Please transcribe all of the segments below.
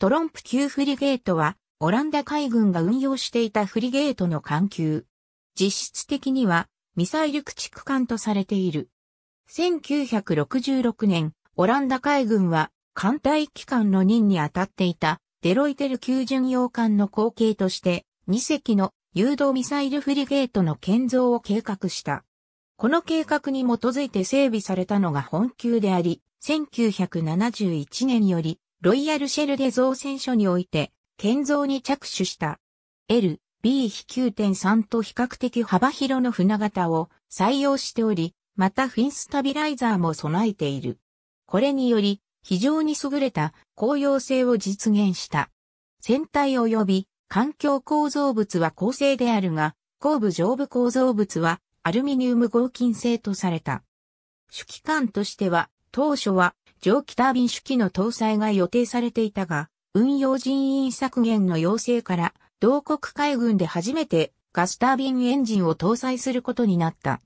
トロンプ級フリゲートは、オランダ海軍が運用していたフリゲートの艦級。実質的には、ミサイル駆逐艦とされている。1966年、オランダ海軍は、艦隊機関の任に当たっていた、デロイテル級巡洋艦の後継として、2隻の誘導ミサイルフリゲートの建造を計画した。この計画に基づいて整備されたのが本級であり、1971年よりロイヤルシェルで造船所において、建造に着手した L、B-9.3 と比較的幅広の船型を採用しており、またフィンスタビライザーも備えている。これにより、非常に優れた公用性を実現した。船体及び環境構造物は構成であるが、後部上部構造物はアルミニウム合金製とされた。主機関としては、当初は蒸気タービン主機の搭載が予定されていたが、運用人員削減の要請から、同国海軍で初めてガスタービンエンジンを搭載することになった。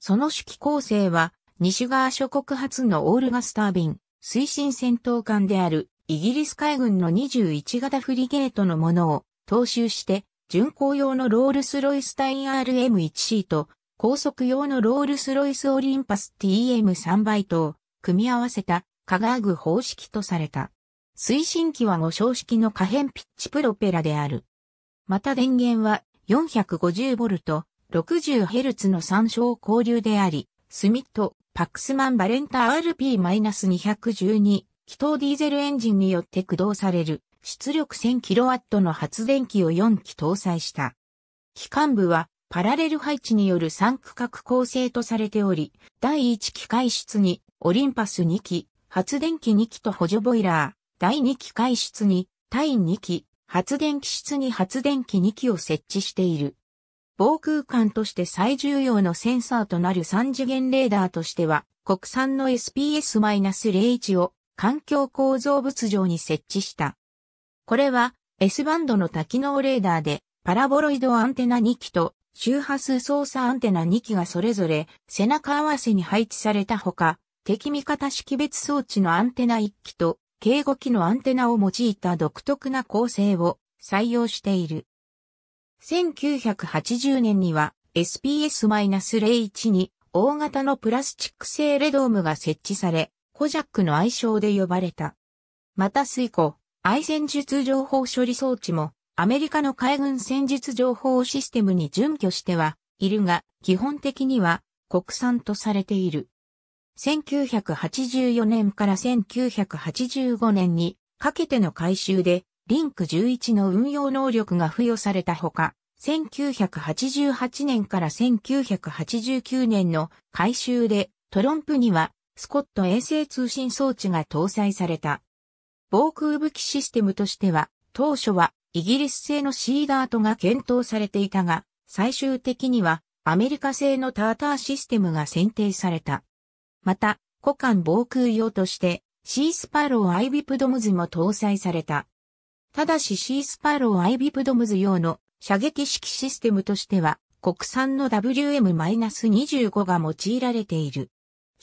その主機構成は、西側諸国発のオールガスタービン、推進戦闘艦であるイギリス海軍の21型フリゲートのものを踏襲して、巡航用のロールスロイスタイン RM1C と、高速用のロールスロイスオリンパス TM3 倍等、組み合わせた化学方式とされた。推進機は5小式の可変ピッチプロペラである。また電源は 450V、60Hz の参照交流であり、スミット、パックスマンバレンタ RP-212、気筒ディーゼルエンジンによって駆動される出力 1000kW の発電機を4機搭載した。機関部はパラレル配置による3区画構成とされており、第1機械室にオリンパス2機、発電機2機と補助ボイラー、第2機械室に、対2機、発電機室に発電機2機を設置している。防空間として最重要のセンサーとなる3次元レーダーとしては、国産の SPS-01 を環境構造物上に設置した。これは S バンドの多機能レーダーで、パラボロイドアンテナ2機と周波数操作アンテナ2機がそれぞれ背中合わせに配置されたほか、敵味方識別装置のアンテナ1機と、警護機のアンテナを用いた独特な構成を採用している。1980年には SPS-01 に大型のプラスチック製レドームが設置され、コジャックの愛称で呼ばれた。また水庫、愛戦術情報処理装置もアメリカの海軍戦術情報システムに準拠してはいるが、基本的には国産とされている。1984年から1985年にかけての改修で、リンク11の運用能力が付与されたほか、1988年から1989年の改修でトロンプにはスコット衛星通信装置が搭載された。防空武器システムとしては当初はイギリス製のシーダートが検討されていたが最終的にはアメリカ製のターターシステムが選定された。また、股間防空用として、シースパローアイビプドムズも搭載された。ただしシースパローアイビプドムズ用の射撃式システムとしては、国産の WM-25 が用いられている。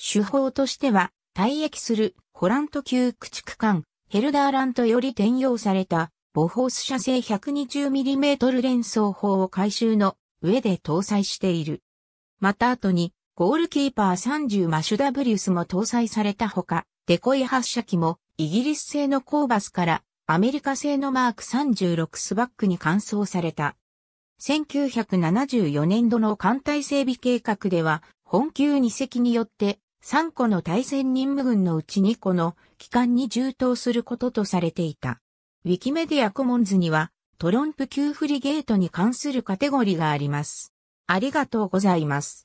手法としては、退役するホラント級駆逐艦、ヘルダーラントより転用された、ボホース射精 120mm 連装砲を回収の上で搭載している。また後に、ゴールキーパー30マシュダブリウスも搭載されたほか、デコイ発射機もイギリス製のコーバスからアメリカ製のマーク36スバックに換装された。1974年度の艦隊整備計画では、本級2隻によって3個の対戦任務軍のうち2個の機関に充当することとされていた。ウィキメディアコモンズにはトロンプ級フリゲートに関するカテゴリーがあります。ありがとうございます。